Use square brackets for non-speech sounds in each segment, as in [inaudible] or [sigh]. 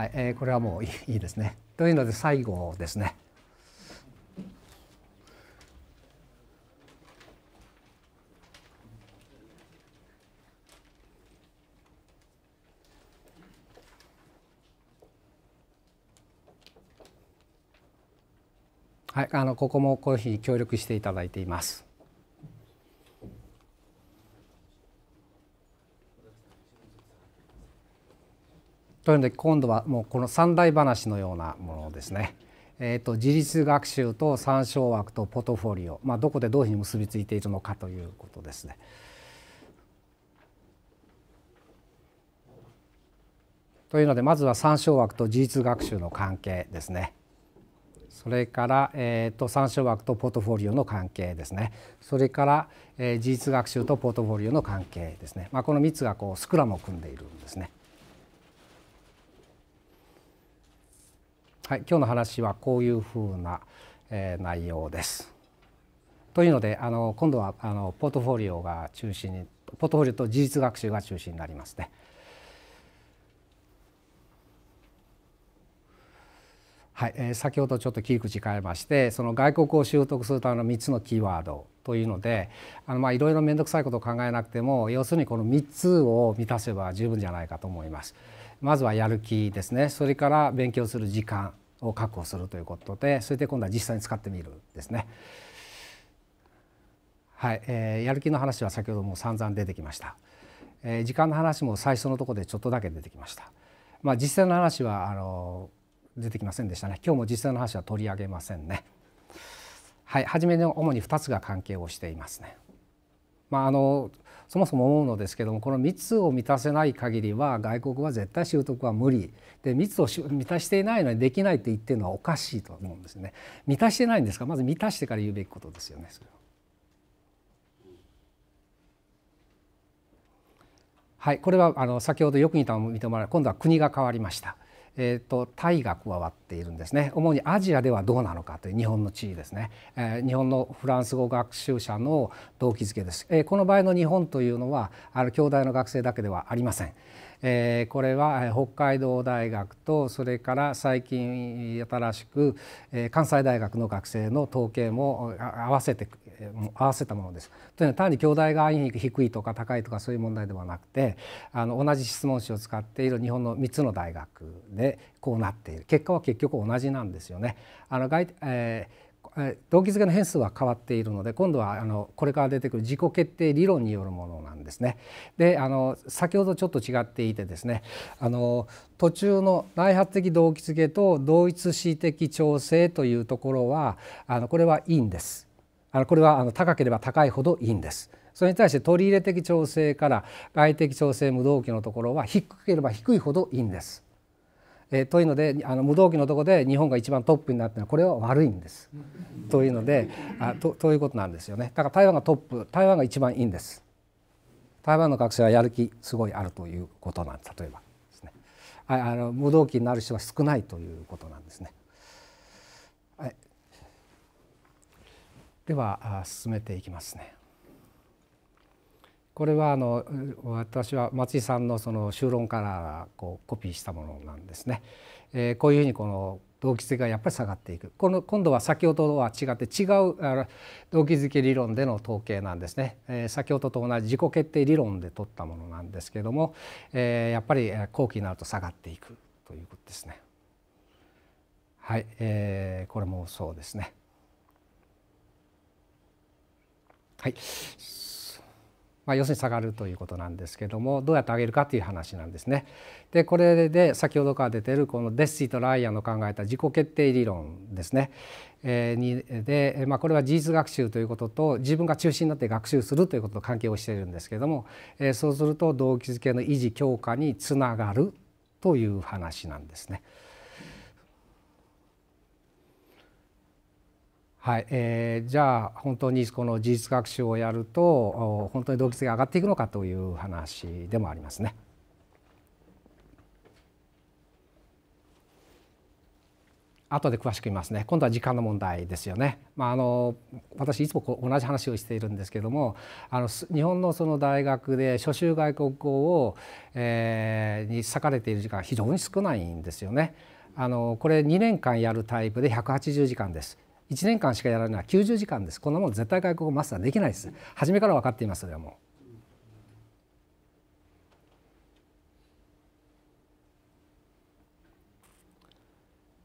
はい、えー、これはもう [laughs] いいですね。というので最後ですね。はい、あのここもこういうふうに協力していただいています。というので今度はもうこの三大話のようなものですね。えーと、自立学習と参照枠とポートフォリオ、まあ、どこでどういうふうに結びついているのかということですね。というのでまずは参照枠と自立学習の関係ですね。それから、えーと、と参照枠とポートフォリオの関係ですねそれから、えー、事実学習とポートフォリオの関係ですね、まあ、この3つがこうスクラムを組んでいるんですね。はい、今日の話はこういうふうな、えー、内容です。というのであの今度はあのポートフォリオが中心にポートフォリオと事実学習が中心になりますね。はいえー、先ほどちょっと切り口変えましてその外国を習得するための3つのキーワードというのであのまあいろいろ面倒くさいことを考えなくても要するにこの3つを満たせば十分じゃないかと思います。まずはやる気ですねそれから勉強する時間を確保するということでそれで今度は実際に使ってみるですね。はい、えー、やる気の話は先ほども散々出てきました、えー、時間の話も最初のところでちょっとだけ出てきました、まあ、実際の話はあの出てきませんでしたね今日も実際の話は取り上げませんねはい初めに主に2つが関係をしていますねまああのそもそも思うのですけどもこの3つを満たせない限りは外国は絶対習得は無理で3つを満たしていないのにできないって言ってるのはおかしいと思うんですね満たしてないんですかまず満たしてから言うべきことですよねそれは。はい、これはあの先ほどよく似たも認められ今度は国が変わりました。えーと、とタイが加わっているんですね主にアジアではどうなのかという日本の地位ですね、えー、日本のフランス語学習者の動機づけです、えー、この場合の日本というのはあの兄弟の学生だけではありません、えー、これは北海道大学とそれから最近新しく関西大学の学生の統計も合わせて合わせたものです。というのは単に兄弟が低いとか高いとかそういう問題ではなくてあの同じ質問紙を使っている日本の3つの大学でこうなっている結果は結局同じなんですよね。あの外えー動機づけの変数は変わっているので今度はあのこれから出てくる自己決定理論によるものなんですね。であの先ほどちょっと違っていてですねあの途中の内発的動機づけと同一恣的調整というところはあのこれはいいんです。あのこれはあの高ければ高いほどいいんです。それに対して取り入れ的調整から外的調整無動機のところは低ければ低いほどいいんです。えー、というのであの無動機のところで日本が一番トップになったのはこれは悪いんです。というのであとということなんですよね。だから台湾がトップ台湾が一番いいんです。台湾の学生はやる気すごいあるということなん例えばですね。あの無動機になる人は少ないということなんですね。はいでは進めていきますね。これはあの私は松井さんのその修論からこうコピーしたものなんですね。えー、こういうふうにこの動機づけがやっぱり下がっていくこの今度は先ほどとは違って違う動機づけ理論での統計なんですね、えー、先ほどと同じ自己決定理論で取ったものなんですけども、えー、やっぱり後期になると下がっていくということですね。はい、えー、これもそうですね。はいまあ、要するに下がるということなんですけどもどうやって上げるかという話なんですね。でこれで先ほどから出てるこのデッシーとライアンの考えた自己決定理論ですね。えー、にで、まあ、これは事実学習ということと自分が中心になって学習するということと関係をしているんですけれども、えー、そうすると動機づけの維持強化につながるという話なんですね。はいえー、じゃあ本当にこの事実学習をやると本当に動機性が上がっていくのかという話でもありますね。後で詳しく言いますね今度は時間の問題ですよね、まあ、あの私いつも同じ話をしているんですけどもあの日本のその大学で初習外国語を、えー、に割かれている時間非常に少ないんですよね。あのこれ2年間やるタイプで180時間です1年間しかやらないのは90時間ですこんなもん絶対外国語マスターできないです初めから分かっていますそれはもう。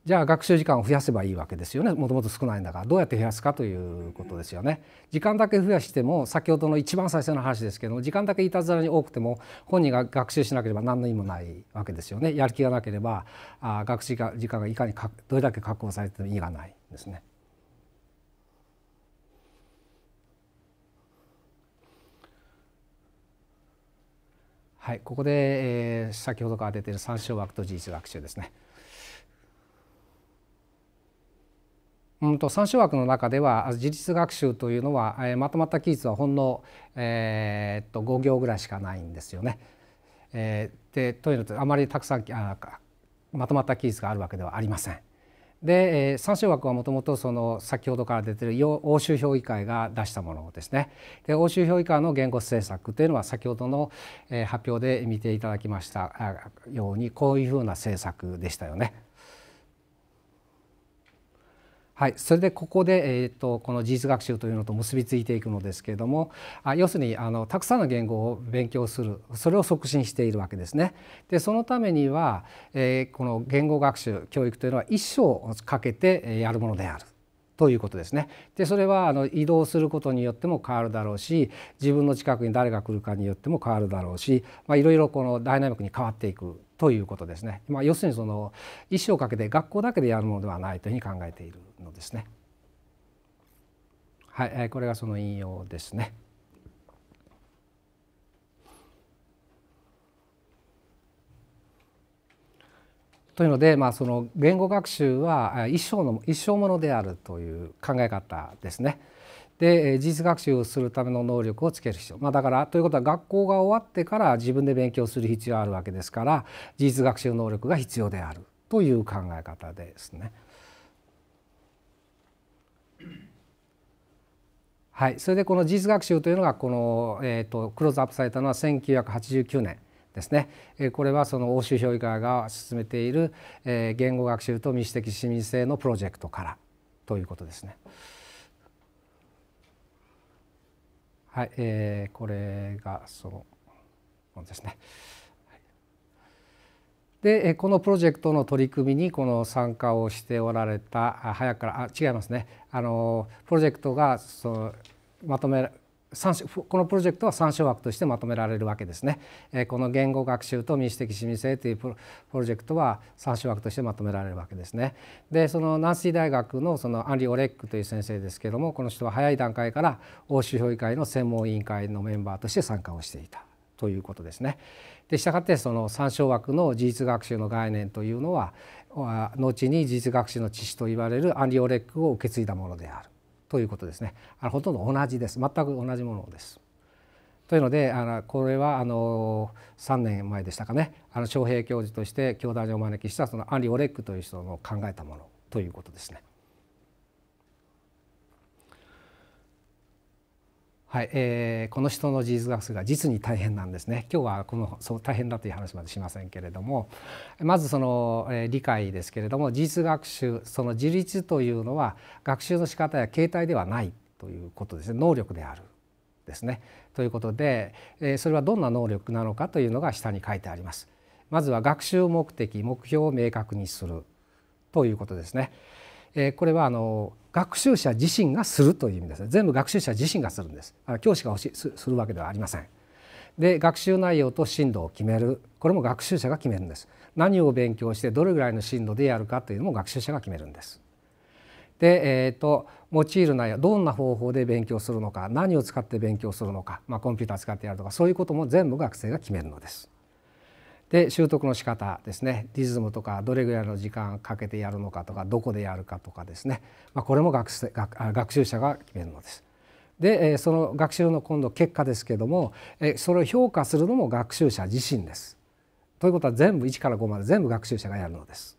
じゃあ学習時間を増やせばいいわけですよねもともと少ないんだからどうやって増やすかということですよね時間だけ増やしても先ほどの一番最初の話ですけども時間だけいたずらに多くても本人が学習しなければ何の意味もないわけですよねやる気がなければあ学習時間がいかにかどれだけ確保されても意味がないんですね。はい、ここで、えー、先ほどから出ている参照枠と事実学習ですね。うんと参照枠の中では自実学習というのは、えー、まとまった記述はほんの、えー、っと5行ぐらいしかないんですよね。えー、でというのとあまりたくさんあまとまった記述があるわけではありません。で、え参照枠はもともとその先ほどから出てる欧州評議会が出したものですね。で欧州評議会の言語政策というのは先ほどの、え発表で見ていただきましたようにこういうふうな政策でしたよね。はい、それでここで、えーと、この事実学習というのと結びついていくのですけれどもあ要するにあのたくさんの言語を勉強するそれを促進しているわけですね。でそのためには、えー、この言語学習教育というのは一生かけてやるものである。ということですねでそれはあの移動することによっても変わるだろうし自分の近くに誰が来るかによっても変わるだろうしいろいろこのダイナミックに変わっていくということですね、まあ、要するにその一生かけて学校だけでやるものではないというふうに考えているのですね。はい、えー、これがその引用ですね。というので、まあ、その言語学習は一生の一生ものであるという考え方ですね。で事実学習をするための能力をつける必要、まあ、だからということは学校が終わってから自分で勉強する必要があるわけですから事実学習能力が必要であるという考え方ですね。はい、それでこの事実学習というのがこの、えーと、クローズアップされたのは1989年ですね、えー、これはその欧州評議会が進めている、えー、言語学習と民主的市民性のプロジェクトからということですね。はい、えー、これがそのものですね。でこのプロジェクトの取り組みにこの参加をしておられた早くからあ違いますねあのプロジェクトがそのまとめこのプロジェクトは参照枠としてまとめられるわけですね。この言語学習と民主的市民性というプロジェクトは参照枠としてまとめられるわけですね。でそのナンシー大学のそのアンリ・オレックという先生ですけどもこの人は早い段階から欧州評議会の専門委員会のメンバーとして参加をしていたということですね。でしたがってその参照枠の事実学習の概念というのは後に事実学習の知識といわれるアンリオレックを受け継いだものであるということですねあのほとんど同じです全く同じものです。というのであのこれはあの3年前でしたかねあの翔平教授として教団にお招きしたそのアンリ・オレックという人の考えたものということですね。はい、えー、この人の事実学が実に大変なんですね今日はこのそう大変だという話までしませんけれどもまずその、えー、理解ですけれども事実学習その自立というのは学習の仕方や形態ではないということですね能力であるですねということで、えー、それはどんな能力なのかというのが下に書いてあります。まずは学習目的目標を明確にするということですね。えこれはあの学習者自身がするという意味です全部学習者自身がするんですあ教師がしすするわけではありませんで学習内容と進路を決めるこれも学習者が決めるんです何を勉強してどれぐらいの進路でやるかというのも学習者が決めるんですで、えーと、と用いる内容どんな方法で勉強するのか何を使って勉強するのか、まあ、コンピューター使ってやるとかそういうことも全部学生が決めるのです。で習得の仕方ですねリズムとかどれぐらいの時間かけてやるのかとかどこでやるかとかですね、まあ、これも学生学習者が決めるのです。でその学習の今度結果ですけどもそれを評価するのも学習者自身です。ということは全部1から5まで全部学習者がやるのです。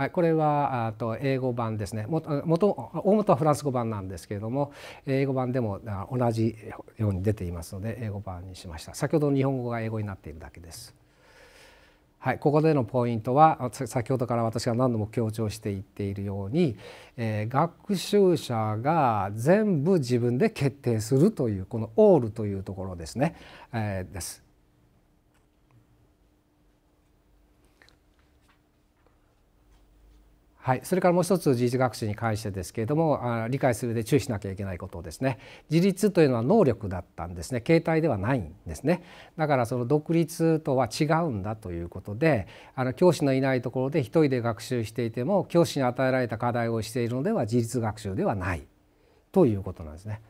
はい、これはあと英語版ですねもと大元はフランス語版なんですけれども英語版でも同じように出ていますので英語版にしました先ほど日本語が英語になっているだけです。はい、ここでのポイントは先ほどから私が何度も強調して言っているように、えー、学習者が全部自分で決定するというこの「オール」というところですね、えー、です。はい、それからもう一つ自律学習に関してですけれどもあ理解するで注意しなきゃいけないことですね自立というのは能力だったんですね形態ではないんですねだからその独立とは違うんだということであの教師のいないところで一人で学習していても教師に与えられた課題をしているのでは自立学習ではないということなんですね。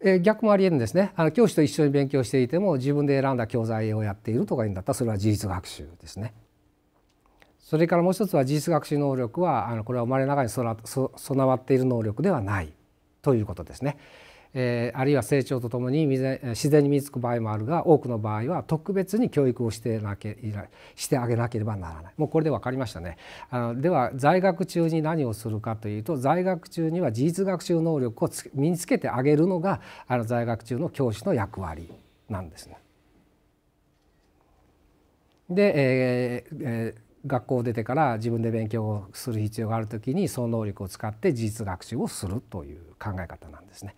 え逆もありえるんですねあの教師と一緒に勉強していても自分で選んだ教材をやっているとかいうんだったらそれは自立学習ですね。それからもう一つは事実学習能力はあのこれは生まれながらに備わっている能力ではないということですね。えー、あるいは成長とともに自然に身につく場合もあるが多くの場合は特別に教育をしてなけしてあげなければならないもうこれで分かりましたねあのでは在学中に何をするかというと在学中には事実学習能力を身につけてあげるのがあの在学中の教師の役割なんですね。で、えーえー学校を出てから自分で勉強をする必要があるときにその能力を使って事実学習をするという考え方なんですね。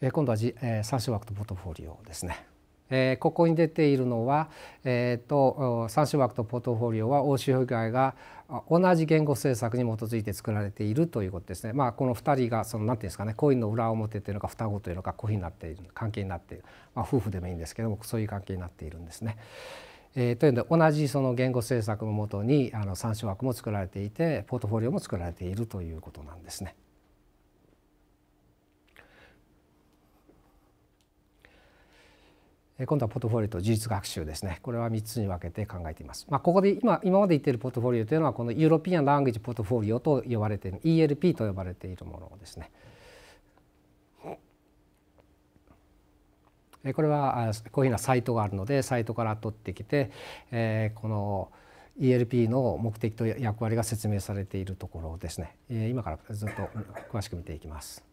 え今度はじ、えー、参照枠とポートフォリオですね。えー、ここに出ているのは、えーと、と参照枠とポートフォリオは欧州保会が同じ言語政策に基づいて作られているということですね。まあ、この2人がその何て言うんですかね恋の裏表というのか双子というのかこいになっている関係になっている、まあ、夫婦でもいいんですけどもそういう関係になっているんですね。えー、というので同じその言語政策のもとにあの参照枠も作られていてポートフォリオも作られているということなんですね。今度はポートフォリオと事実学習ですねこれは3つに分けて考えています。まあ、ここで今今まで言っているポートフォリオというのはこのユーロピアン・ランゲージ・ポートフォリオと呼ばれている ELP と呼ばれているものですね。これはこういうようなサイトがあるのでサイトから取ってきて、えー、この ELP の目的と役割が説明されているところですね、えー、今からずっと詳しく見ていきます。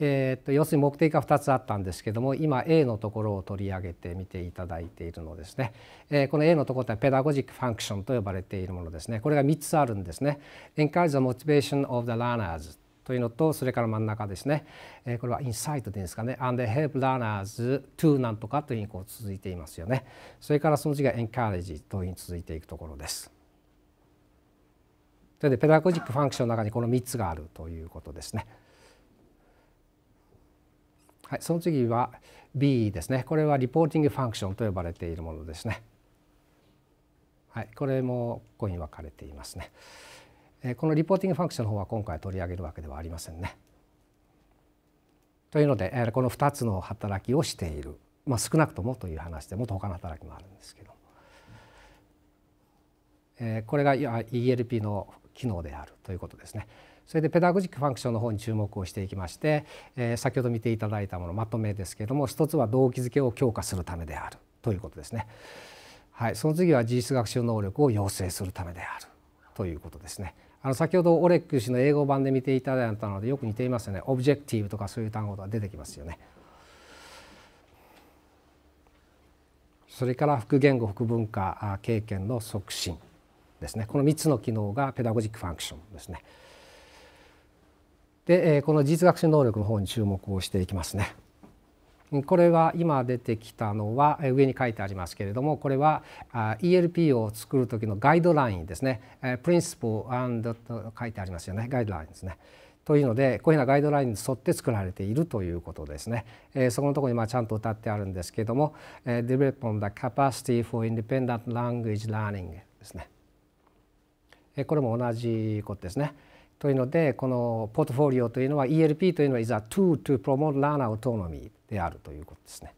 えー、と要するに目的が2つあったんですけども今 A のところを取り上げてみていただいているのですね、えー、この A のところてペダゴジックファンクションと呼ばれているものですねこれが3つあるんですね Encourage the motivation of the learners というのとそれから真ん中ですね、えー、これはインサイトでいいんですかね and help learners to なんとかというふうにこう続いていますよねそれからその次が encourage というふうに続いていくところですそれでペダゴジックファンクションの中にこの3つがあるということですね。はい、その次は B ですねこれはリポーティングファンクションと呼ばれているものですね。はい、これもここに分かれていますね。このリポーティングファンクションの方は今回取り上げるわけではありませんね。というのでこの2つの働きをしている、まあ、少なくともという話でもっと他の働きもあるんですけどこれが ELP の機能であるということですね。それでペダゴジックファンクションの方に注目をしていきまして、えー、先ほど見ていただいたものまとめですけれども一つは動機づけを強化するためであるということですね。はい、その次は事実学習能力を養成するためであるということですね。あの先ほどオレック氏の英語版で見ていただいたのでよく似ていますよね。オブジェクティブとかそういう単語が出てきますよね。それから副言語副文化経験の促進ですねこの3つの機能がペダゴジックファンクションですね。でこの事実学習能力の方に注目をしていきますね。これは今出てきたのは上に書いてありますけれどもこれは ELP を作る時のガイドラインですね Principle and と書いてありますよねガイドラインですね。というのでこういうようなガイドラインに沿って作られているということですね。えそこのところにまあちゃんと歌ってあるんですけども「Develop on the capacity for independent language learning」ですね。これも同じことですね。というのでこのポートフォリオというのは ELP というのは is a tool to promote learner autonomy であるということですね。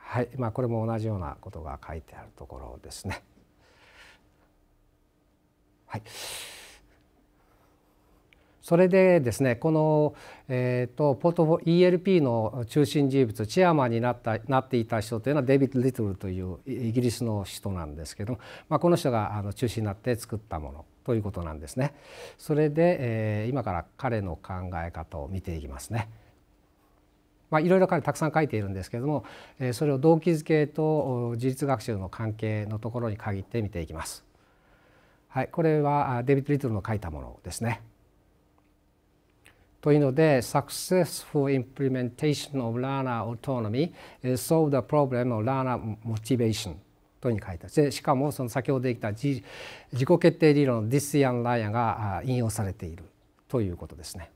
はいまあ、これも同じようなことが書いてあるところですね。はいそれでですねこの、えーと、ポートフォ ELP の中心人物チェアマンになったなっていた人というのはデビッド・リトルというイギリスの人なんですけども、まあ、この人があの中心になって作ったものということなんですね。それで、えー、今から彼の考え方を見ていきますね。まあ、いろいろ彼たくさん書いているんですけども、えそれを動機づけと自律学習の関係のところに限って見ていきます。はい、これはデビッド・リトルの書いたものですね。というので、successful implementation of learner autonomy solve the problem of learner motivation というふうに書いてある。しかもその先ほどできた自己決定理論の This ディスヤン・ Lion が引用されているということですね。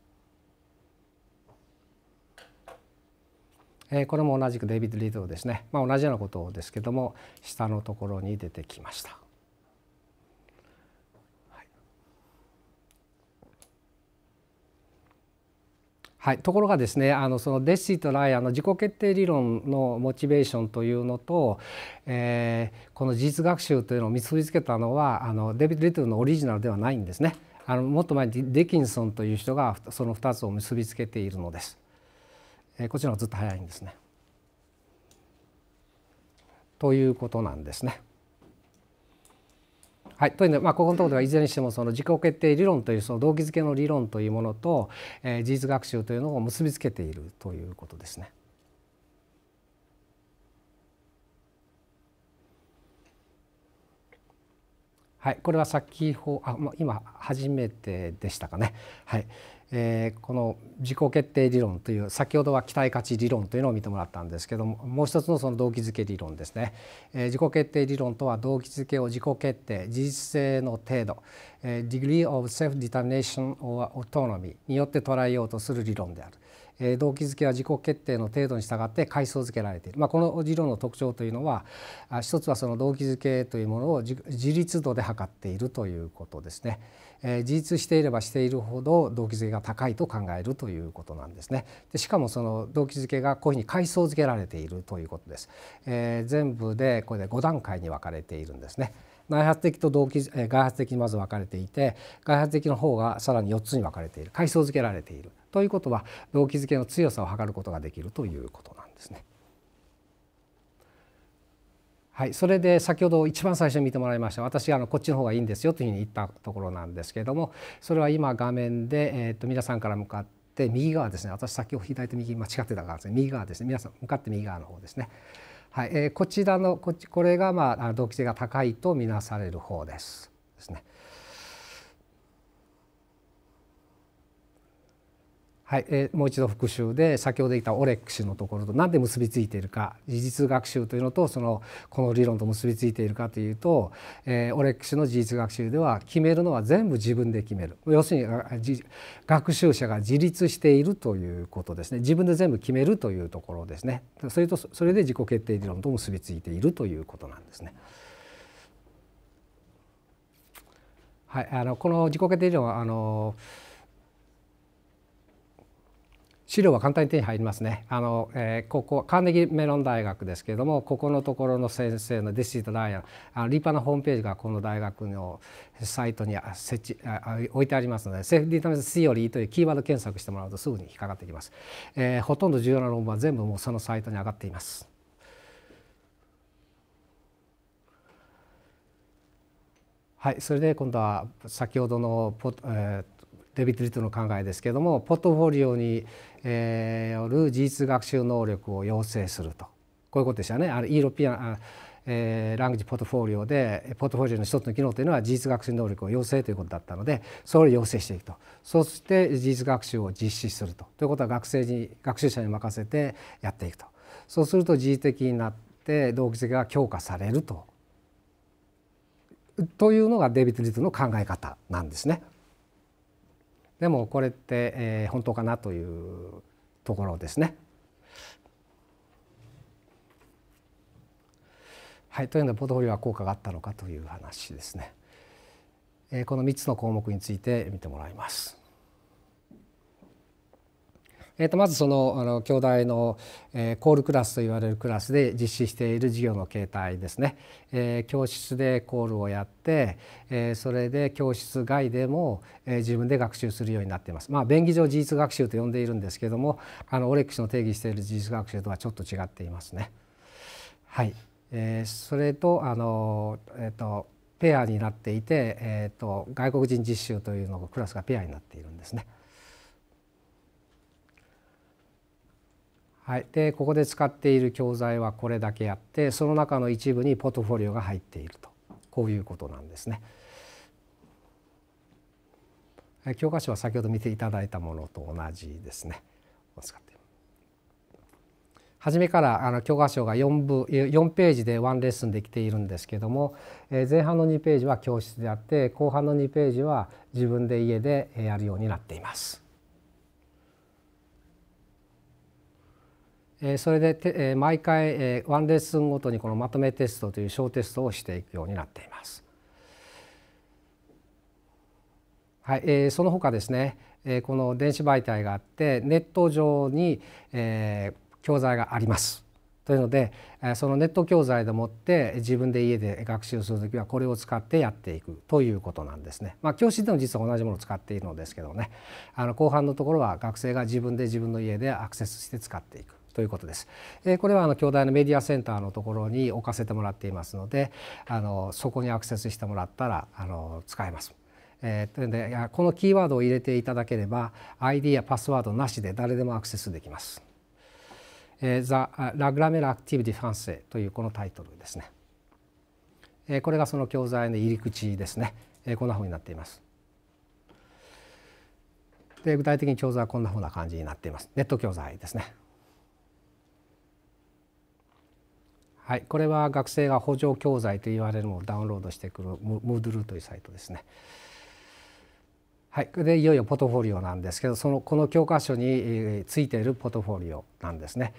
これも同じくデイビッド・リードですね、まあ、同じようなことですけども下のところに出てきました。はい、ところがですねあのそのデッシーとライアンの自己決定理論のモチベーションというのと、えー、この事実学習というのを結びつけたのはあのデビッド・リトルのオリジナルではないんですねあのもっと前にデキンソンという人がその2つを結びつけているのです、えー、こちらはずっと早いんですねということなんですね。はい、というのまあ、ここのところではいずれにしてもその自己決定理論というその動機づけの理論というものと、えー、事実学習というのを結びつけているということですね。はい、これは先ほどあ、まあ、今初めてでしたかね。はい、えー、この自己決定理論という先ほどは期待価値理論というのを見てもらったんですけどももう一つのその動機づけ理論ですね、えー、自己決定理論とは動機づけを自己決定事実性の程度、えー、degree of self-determination or autonomy によって捉えようとする理論である、えー、動機づけは自己決定の程度に従って階層づけられている、まあ、この理論の特徴というのは一つはその動機づけというものを自立度で測っているということですね。え自立していればしているほど動機づけが高いと考えるということなんですね。でしかもその動機づけがこういうふうに階層づけられているということです。えー、全部でこれで5段階に分かれているんですね。内発的と動機外発的にまず分かれていて外発的の方がさらに4つに分かれている階層づけられているということは動機づけの強さを測ることができるということなんですね。はい、それで先ほど一番最初に見てもらいました私あのこっちの方がいいんですよというふうに言ったところなんですけれどもそれは今画面で、えー、と皆さんから向かって右側ですね私先を左と右間違ってたからですね右側ですね皆さん向かって右側の方ですね。はいえー、こちらのこっちこれが、まあ、毒性が高いとみなされる方ですですね。はい、えー、もう一度復習で先ほど言ったオレック氏のところと何で結びついているか事実学習というのとそのこの理論と結びついているかというと、えー、オレック氏の事実学習では決めるのは全部自分で決める要するに学習者が自立しているということですね自分で全部決めるというところですねそれとそれで自己決定理論と結びついているということなんですね。はい、あのこの自己決定理論はあの資料は簡単に手に入りますねあの、えー、ここカーネギーメロン大学ですけれどもここのところの先生のディシート・ライアンあの立派なホームページがこの大学のサイトに設置あ置いてありますのでセーフティー・ダメージ・シオリーというキーワード検索してもらうとすぐに引っかかってきます、えー、ほとんど重要な論文は全部もうそのサイトに上がっていますはいそれで今度は先ほどのポ、えーデビッド・リットの考えですけどもポートフォリオに、えー、よる事実学習能力を養成するとこういうことでしたね。あのイーロピアンえー、ラングジポートフォリオでポートフォリオの一つの機能というのは事実学習能力を要請ということだったのでそれを要請していくとそして事実学習を実施するとということは学生に学習者に任せてやっていくとそうすると自治的になって動機性が強化されるとというのがデビッド・リトの考え方なんですね。でもこれって、えー、本当かなというところですね。はい、というのでポートフォリオは効果があったのかという話ですね。えー、この3つの項目について見てもらいます。えー、とまずそのあの京大の、えー、コールクラスと言われるクラスで実施している授業の形態ですね、えー、教室でコールをやって、えー、それで教室外でも、えー、自分で学習するようになっています。まあ、便宜上事実学習と呼んでいるんですけどもあのオレックスの定義している事実学習とはちょっと違っていますね。はい、えー、それとあの、えーと、ペアになっていて、えーと、外国人実習というのをクラスがペアになっているんですね。はい、でここで使っている教材はこれだけあってその中の一部にポートフォリオが入っているとこういうことなんですね。教科書は先ほど見ていただいたものと同じですね。初めからあの教科書が4部4ページでワンレッスンできているんですけども、え前半の2ページは教室であって後半の2ページは自分で家でやるようになっています。えそれで毎回、えー、レッスンごとにこのまとめテストという小テストをしていくようになっています。はいえその他ですね、えこの電子媒体があってネット上に、え教材があります。というのでそのネット教材でもって自分で家で学習する時はこれを使ってやっていくということなんですね。まあ、教室でも実は同じものを使っているのですけどねあの後半のところは学生が自分で自分の家でアクセスして使っていく。ということです。えー、これはあの京大のメディアセンターのところに置かせてもらっていますので、あのそこにアクセスしてもらったらあの使えます。えー、でこのキーワードを入れていただければ ID やパスワードなしで誰でもアクセスできます。えー、ザ・ラグラメラ・アクティブ・ディ・ファンセというこのタイトルですね。えー、これがその教材の入り口ですね。えー、こんなふうになっています。で具体的に教材はこんなふうな感じになっています。ネット教材ですね。はい、これは学生が補助教材と言われるのをダウンロードしてくる Moodle というサイトですね。はい、でいよいよポトフォリオなんですけどそのこの教科書についているポトフォリオなんですね。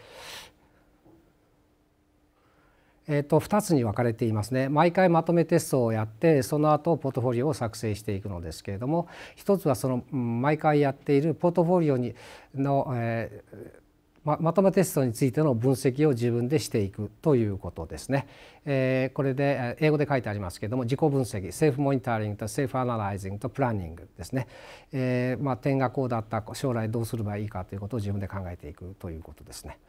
えーと、2つに分かれていますね毎回まとめテストをやってその後ポートフォリオを作成していくのですけれども一つはその毎回やっているポートフォリオにの、えー、ままとめテストについての分析を自分でしていくということですね。えー、これで英語で書いてありますけれども自己分析セーフモニタリングとセーフアナライズングとプランニングですね、えー、まあ、点がこうだった将来どうすればいいかということを自分で考えていくということですね。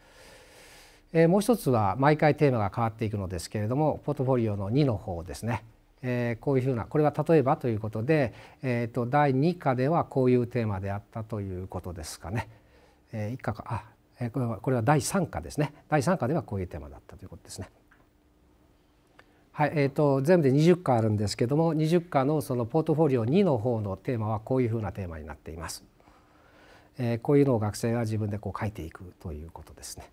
えー、もう一つは毎回テーマが変わっていくのですけれどもポートフォリオの2の方ですね。えこういうふうなこれは例えばということで、えーと、と第2課ではこういうテーマであったということですかね。えー、1課かあこれはこれは第3課ですね第3課ではこういうテーマだったということですね。はいえーと、全部で20課あるんですけども20課のそのポートフォリオ2の方のテーマはこういうふうなテーマになっています。えー、こういうのを学生が自分でこう書いていくということですね。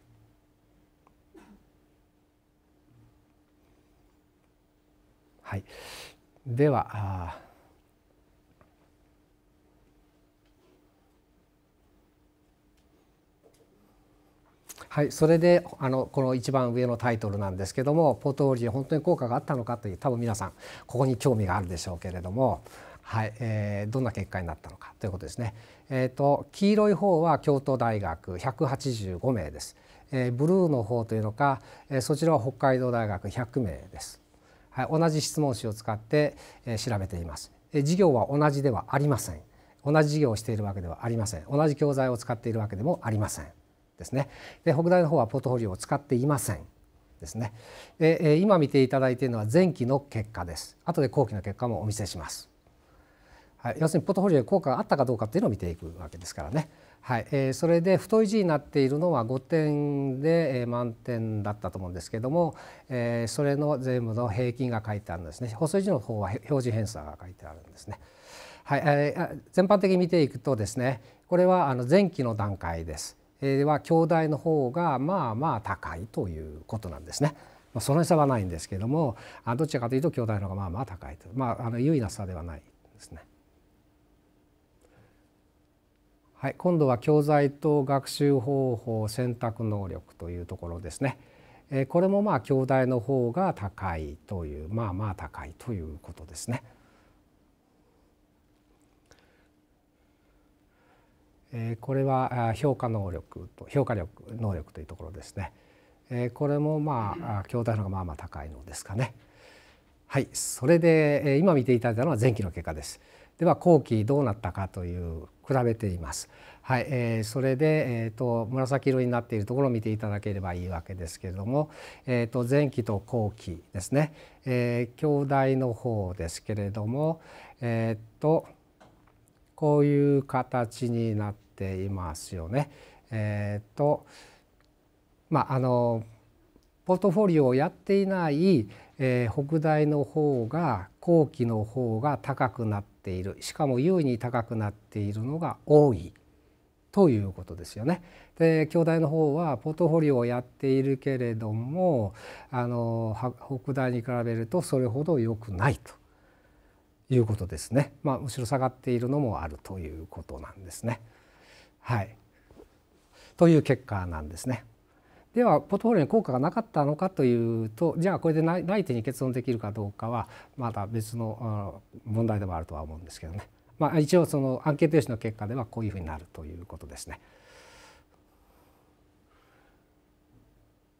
はい、でははい、それであのこの一番上のタイトルなんですけどもポートフォリオ本当に効果があったのかという多分皆さんここに興味があるでしょうけれども、はいえー、どんな結果になったのかということですね。えーと、黄色い方は京都大学185名です。えー、ブルーの方というのか、えー、そちらは北海道大学100名です。はい、同じ質問紙を使って、えー、調べています。えー、授業は同じではありません。同じ授業をしているわけではありません。同じ教材を使っているわけでもありません。ですねで北大の方はポートフォリオを使っていませんですねで今見ていただいているのは前期の結果です後で後期の結果もお見せします、はい、要するにポートフォリオに効果があったかどうかっていうのを見ていくわけですからねはいえー、それで太い字になっているのは5点で、え満点だったと思うんですけども、えー、それの全部の平均が書いてあるんですね細い字の方は表示偏差が書いてあるんですね。はいえー、全般的に見ていくとですねこれはあの前期の段階です。では京大の方がまあまあ高いということなんですね。まあ、その差はないんですけれどもあどちらかというと京大の方がまあまあ高いと、まあ、あの優位な差ではないですね。はい、今度は教材と学習方法選択能力というところですね。これもまあ京大の方が高いというまあまあ高いということですね。これは評価能力と評価力能力というところですね。これもまあ京大のがまあまあ高いのですかね。はい、それで今見ていただいたのは前期の結果です。では後期どうなったかという比べています。はい、えそれで、えーと、紫色になっているところを見ていただければいいわけですけれども、えーと、前期と後期ですね、えー、兄弟の方ですけれども、えっとこういう形になっていますよね。えーと、まああのポートフォリオをやっていない、えー、北大の方が後期の方が高くなっているしかも優位に高くなっているのが多いということですよね。で京大の方はポートフォリオをやっているけれどもあの北大に比べるとそれほど良くないということですね、まあ、後ろ下がっているのもあるということなんですね。はい、という結果なんですね。ではポートフォリオに効果がなかったのかというとじゃあこれで内定に結論できるかどうかはまた別の問題でもあるとは思うんですけどね、まあ、一応そのアンケート用紙の結果ではこういうふうになるということですね。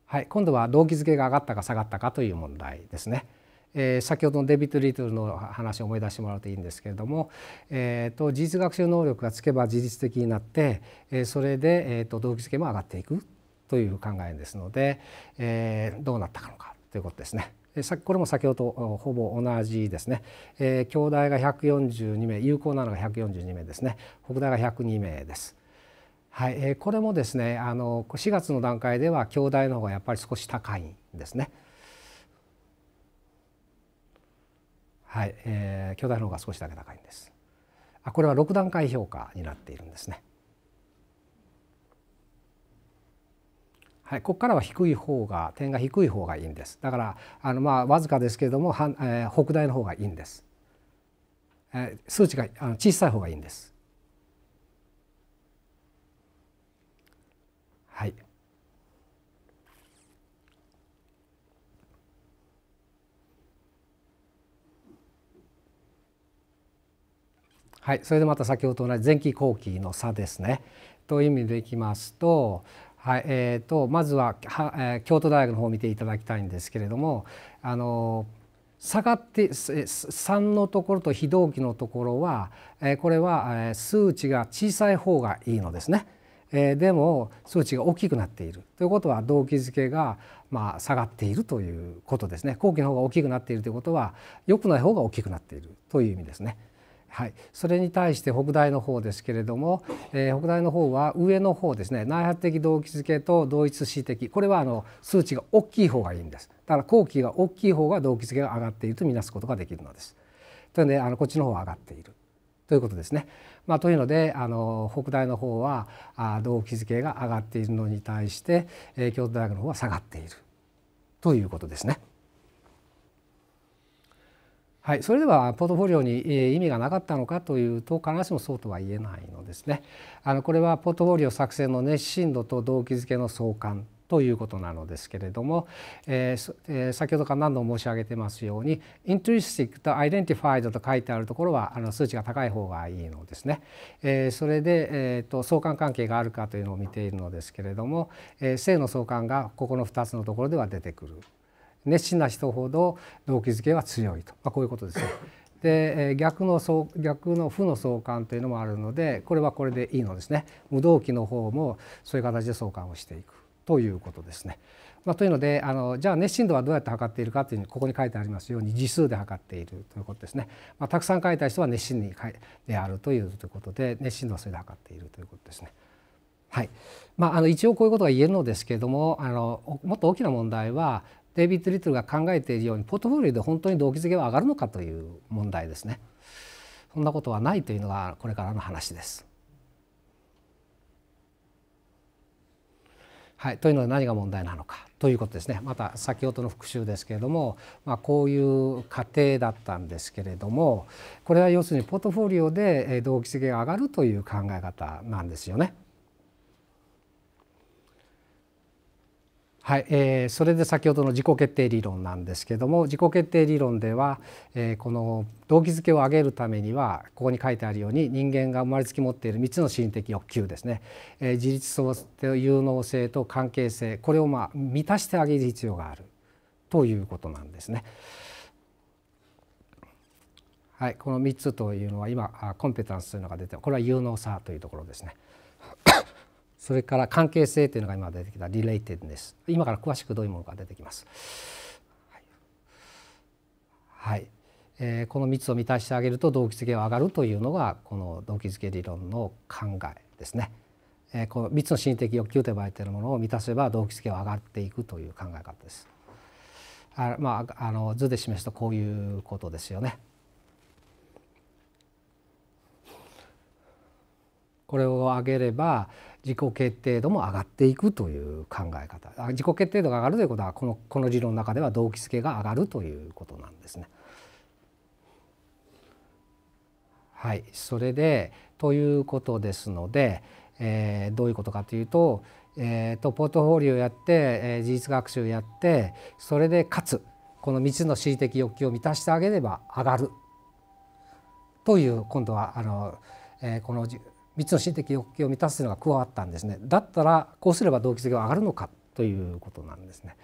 はい、今度は動機づけが上がったか下がったかという問題ですね。えー、先ほどのデビッド・リトルの話を思い出してもらうといいんですけれども、えーと、と自学習能力がつけば自律的になって、えー、それで、えーと、動機づけも上がっていくという考えですので、えー、どうなったのかということですね。これも先ほどとほぼ同じですね、えー、兄弟が142名有効なのが142名ですね北大が102名です。はいこれもですねあの4月の段階では兄弟の方がやっぱり少し高いんですね。はい、えー、巨大の方が少しだけ高いんです。あこれは六段階評価になっているんですね。はい、ここからは低い方が点が低い方がいいんです。だからあのまあわずかですけれども、はえー、北大の方がいいんです。えー、数値があの小さい方がいいんです。はい。はい、それでまた先ほどと同じ前期後期の差ですね。という意味でいきますと、はいえーと、とまずはは、えー、京都大学の方を見ていただきたいんですけれどもあの下がって3のところと非同期のところは、えー、これは、え数値が小さい方がいいのですね。えー、でも数値が大きくなっているということは動機づけがまあ下がっているということですね後期の方が大きくなっているということは良くない方が大きくなっているという意味ですね。はい、それに対して北大の方ですけれども、えー、北大の方は上の方ですね内発的動機づけと同一視的これはあの数値が大きい方がいいんですだから後期が大きい方が動機づけが上がっているとみなすことができるのです。というのであのこっちの方は上がっているということですね。まあ、というのであの北大の方はあ動機づけが上がっているのに対して、えー、京都大学の方は下がっているということですね。はい、それではポートフォリオに意味がなかったのかというと必ずしもそうとは言えないのですね。あのこれはポートフォリオ作成の熱心度と動機づけの相関ということなのですけれども、えーえー、先ほどから何度も申し上げてますように「intrinsic」と「identified」と書いてあるところはあの数値が高い方がいいのですね。えー、それで、えーと、相関関係があるかというのを見ているのですけれども、えー、正の相関がここの2つのところでは出てくる熱心な人ほど動機づけは強いと、まあ、こういうことですね。[laughs] で逆の逆の負の相関というのもあるのでこれはこれでいいのですね無動機の方もそういう形で相関をしていくということですね。まあ、というのであのじゃあ熱心度はどうやって測っているかというふにここに書いてありますように時数で測っているということですね。まあ、たくさん書いた人は熱心にであるというということで熱心度はそれで測っているということですね。はいまあ、あの一応こういうことが言えるのですけれどもあのもっと大きな問題はデイビッド・リトルが考えているようにポートフォリオで本当に動機づけは上がるのかという問題ですねそんなことはないというのがこれからの話です。はい、というので何が問題なのかということですねまた先ほどの復習ですけれども、まあ、こういう過程だったんですけれどもこれは要するにポートフォリオで動機けが上がるという考え方なんですよね。はいえー、それで先ほどの自己決定理論なんですけども自己決定理論では、えー、この動機づけを上げるためにはここに書いてあるように人間が生まれつき持っている3つの心的欲求ですね、えー、自立性と有能性と関係性これをまあ満たしてあげる必要があるということなんですね。はい、この3つというのは今コンペタンスというのが出てこれは有能さというところですね。それから関係性というのが今出てきたリレイテッドです。今から詳しくどういうものか出てきます。はい、はい、えー、この3つを満たしてあげると動機づけは上がるというのがこの動機づけ理論の考えですね。えー、この3つの心的欲求と呼ばれているものを満たせば動機づけは上がっていくという考え方です。あまあ、あの図で示すとこういうことですよね。これを上げれば自己決定度も上がっていくという考え方自己決定度が上がるということはこのこの理論の中では動機付けが上がるということなんですね。はい、それでということですので、えー、どういうことかというと,、えーと、ポートフォリオをやって、えー、事実学習をやってそれでかつこの3つの恣意的欲求を満たしてあげれば上がるという今度はあの、えー、この3つの心的欲求を満たすのが加わったんですねだったらこうすれば動機性が上がるのかということなんですね。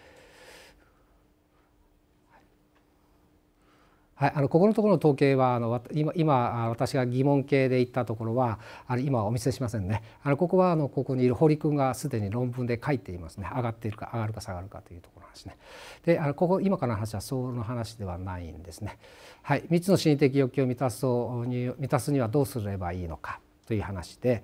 はい、あのここのところの統計はあの今今私が疑問形で言ったところはあれ今はお見せしませんねあのここはあのここにいる堀君がすでに論文で書いていますね上がっているか上がるか下がるかというところなんですねであのここ今からの話はその話ではないんですねはい3つの心理的欲求を満たすにはどうすればいいのかという話で、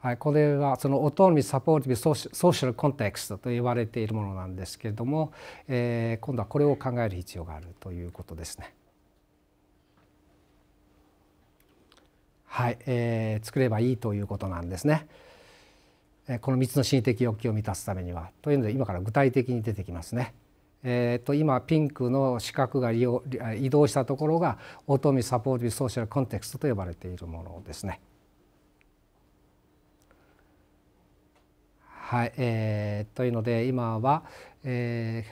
はい、これはそのオートノミー・サポーティブ・ソーシャル・コンテクストと言われているものなんですけれども、えー、今度はこれを考える必要があるということですね。はい、えー、作ればいいということなんですね。この3つの心的欲求を満たすためにはというので今から具体的に出てきますね。えー、と今ピンクの四角が移動したところがオートミサポーティブソーシャルコンテクストと呼ばれているものですね。はいえー、というので今は、え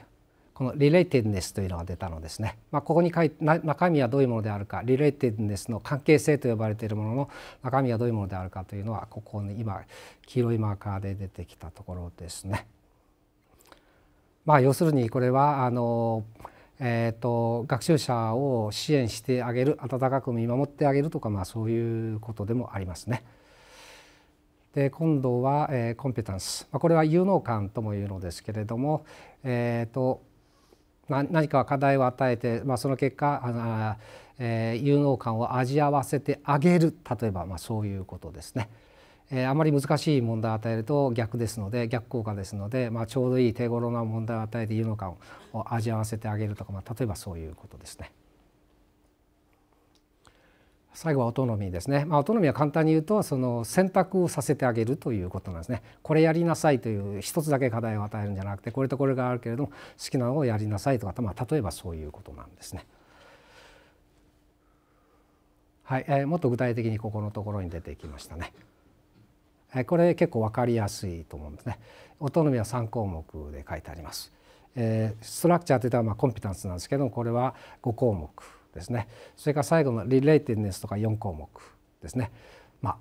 ー、このリレーティブネスというのが出たのですね。まあ、ここに書い中身はどういうものであるか、リレーティブネスの関係性と呼ばれているものの中身はどういうものであるかというのはここに今黄色いマーカーで出てきたところですね。まあ、要するにこれはあの、えーと、学習者を支援してあげる温かく見守ってあげるとか、まあ、そういうことでもありますね。で今度は、えー、コンピタンス、まあ、これは有能感ともいうのですけれども、えーと、何か課題を与えて、まあ、その結果あ、えー、有能感を味合わせてあげる例えば、まあ、そういうことですね。えー、あまり難しい問題を与えると逆ですので逆効果ですので、まあ、ちょうどいい手頃な問題を与えて有能感を味わわせてあげるとか、まあ、例えばそういうことですね。最後はオトノミーですね、まあ、オトノミーは簡単に言うとその選択をさせてあげるということなんですねこれやりなさいという一つだけ課題を与えるんじゃなくてこれとこれがあるけれども好きなのをやりなさいとか、まあ、例えばそういうことなんですね。はいえー、もっと具体的にここのところに出てきましたね。これ結構分かりやすいと思うんですね。音のみは3項目で書いてあります。えストラクチャーというのはまあコンピタンスなんですけどもこれは5項目ですね。それから最後のリレイティネスとか4項目ですね。ま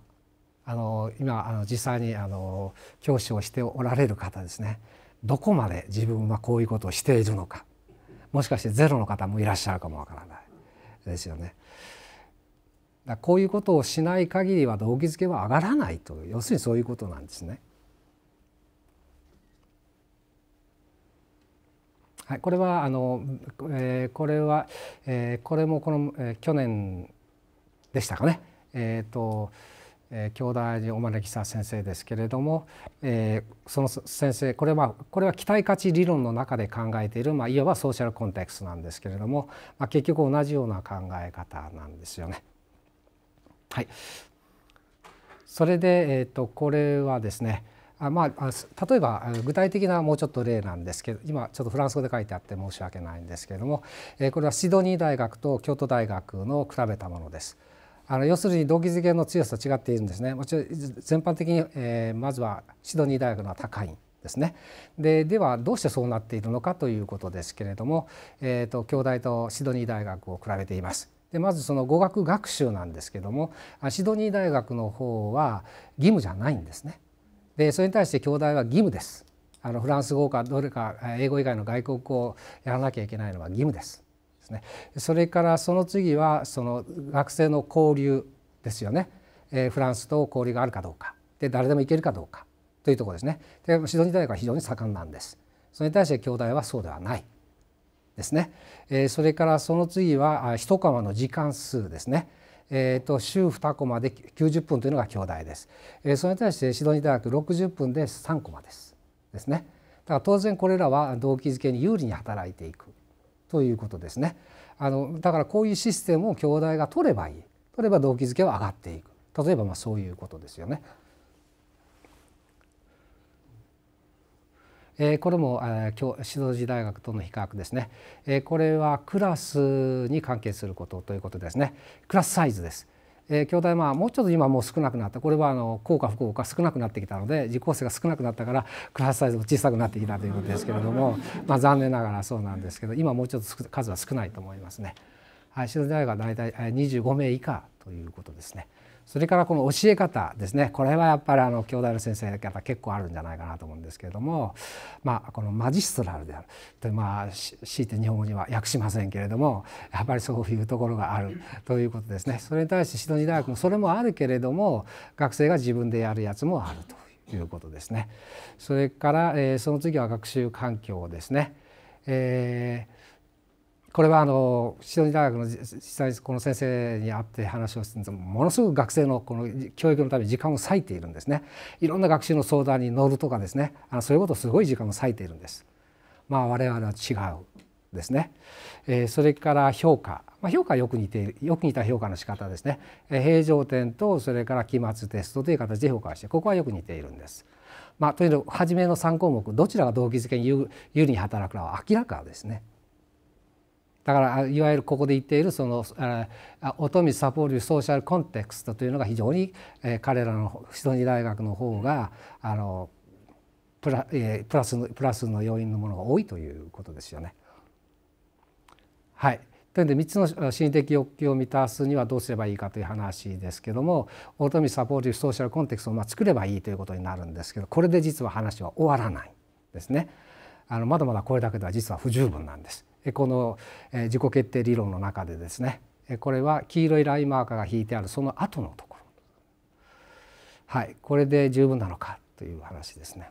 ああの今あの実際にあの教師をしておられる方ですねどこまで自分はこういうことをしているのかもしかしてゼロの方もいらっしゃるかもわからないですよね。だこういうことをしない限りは動機づけは上がらないと要するにそういうことなんですね。はい、これはあの、えー、これは、えー、これもこの、えー、去年でしたかね、えーとえー、京にお招きした先生ですけれども、えー、その先生これはこれは期待価値理論の中で考えている、まあ、いわばソーシャルコンテクストなんですけれども、まあ、結局同じような考え方なんですよね。はい、それで、えーと、これはですねあまあ、例えば具体的なもうちょっと例なんですけど今ちょっとフランス語で書いてあって申し訳ないんですけれども、えー、これはシドニー大学と京都大学の比べたものです。あの要するに動機づけの強さと違っているんですね。もちろん全般的に、えー、まずはシドニー大学の高いんですね。でではどうしてそうなっているのかということですけれども、えーと京大とシドニー大学を比べています。でまずその語学学習なんですけどもシドニー大学の方は義務じゃないんですね。でそれに対して京大は義務です。あのフランス語かどれか英語以外の外国語をやらなきゃいけないのは義務です。ですね、それからその次はその学生の交流ですよね、えー、フランスと交流があるかどうかで誰でも行けるかどうかというところですねでシドニー大学は非常に盛んなんですそれに対して京大はそうではないですね、えそれからその次は1コマの時間数ですね、えー、と週2コマで90分というのが兄弟です、えー、それに対してシドニー大学60分で3コマですですねだから当然これらは動機づけに有利に働いていくということですねあのだからこういうシステムを兄弟が取ればいい取れば動機づけは上がっていく例えばまあそういうことですよね。えこれも今日導時大学との比較ですね、えこれはクラスに関係することということですねクラスサイズです。え兄弟まあもうちょっと今もう少なくなったこれはあの効果不効果少なくなってきたので受講生が少なくなったからクラスサイズも小さくなってきたということですけれどもまあ残念ながらそうなんですけど今もうちょっと数は少ないと思いますね。はい、指導大学は大体25名以下ということですね。それからこの教え方ですねこれはやっぱりあの兄弟の先生方結構あるんじゃないかなと思うんですけれども、まあ、このマジストラルであるとまあ強いて日本語には訳しませんけれどもやっぱりそういうところがあるということですねそれに対してシドニー大学もそれもあるけれども学生が自分でやるやつもあるということですね。それから、えー、その次は学習環境ですね。えーこれはあのシドニー大学の実際この先生に会って話をしてものすごく学生のこの教育のために時間を割いているんですねいろんな学習の相談に乗るとかですねあのそういうことすごい時間を割いているんですまあ我々は違うですね、えー、それから評価、まあ、評価はよく似ているよく似た評価の仕方ですね、えー、平常点とそれから期末テストという形で評価してここはよく似ているんです。まあ、というの初めの3項目どちらが動機づけに有利に働くかは明らかですね。だからいわゆるここで言っているその音水サポーリュソーシャルコンテクストというのが非常に彼らのシドニー大学の方があのプラプラスのプラスの要因のものが多いということですよね。はい、というので3つの心理的欲求を満たすにはどうすればいいかという話ですけどもオートミサポーティソーシャルコンテクストをま作ればいいということになるんですけどこれで実は話は終わらないですね。あのまだまだこれだけでは実は不十分なんです。この自己決定理論の中でですねこれは黄色いラインマーカーが引いてあるその後のところはいこれで十分なのかという話ですね。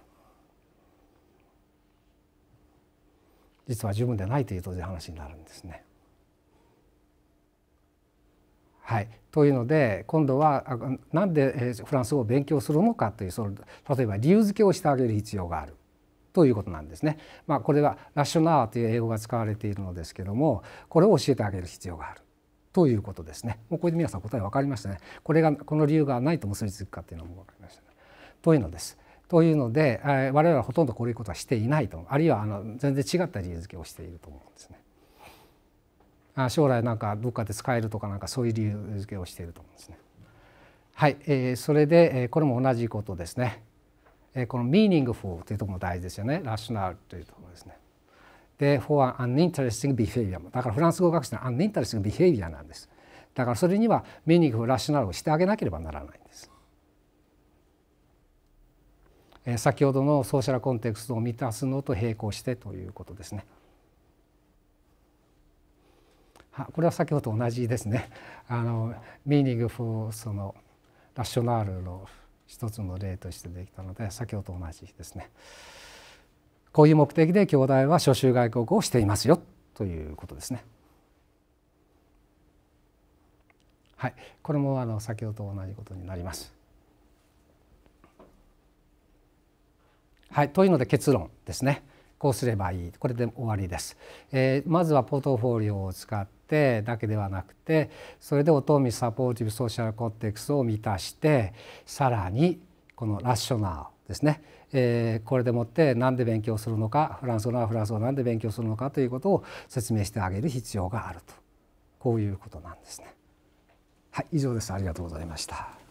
実は十分でないという当然話になるんですね。はい、というので今度はなんでフランス語を勉強するのかというその例えば理由付けをしてあげる必要がある。ということなんですね。まあ、これはラッショナーという英語が使われているのですけどもこれを教えてあげる必要があるということですね。もうこれで皆さん答え分かりましたね。これがこの理由がないと結びつくかっていうのも分かりましたね。というのです。というので、えー、我々はほとんどこういうことはしていないとあるいはあの全然違った理由付けをしていると思うんですね。あ将来なんかどっかで使えるとかなんかそういう理由付けをしていると思うんですね。はい、えー、それで、えー、これも同じことですね。この meaningful というとこも大事ですよね。ラッシュナルというところですね。で、for an interesting behavior だからフランス語学習の an interesting behavior なんです。だからそれには meaningful ラッシュナルをしてあげなければならないんです。え先ほどのソーシャルコンテクストを満たすのと並行してということですね。はこれは先ほどと同じですね。あのミーニングフそのラッショナルの一つの例としてできたので先ほどと同じですねこういう目的で兄弟は初州外国をしていますよということですね。はい、これもあの先ほどと同じことになります。はい、というので結論ですね。こうすればいい。これで終わりです。えー、まずはポートフォリオを使っててだけではなくてそれでオトミサポーティブソーシャルコンテクストを満たしてさらにこのラッショナーですね、えー、これでもって何で勉強するのかフランス語ならフランス語なんで勉強するのかということを説明してあげる必要があるとこういうことなんですね。はい、以上です。ありがとうございました。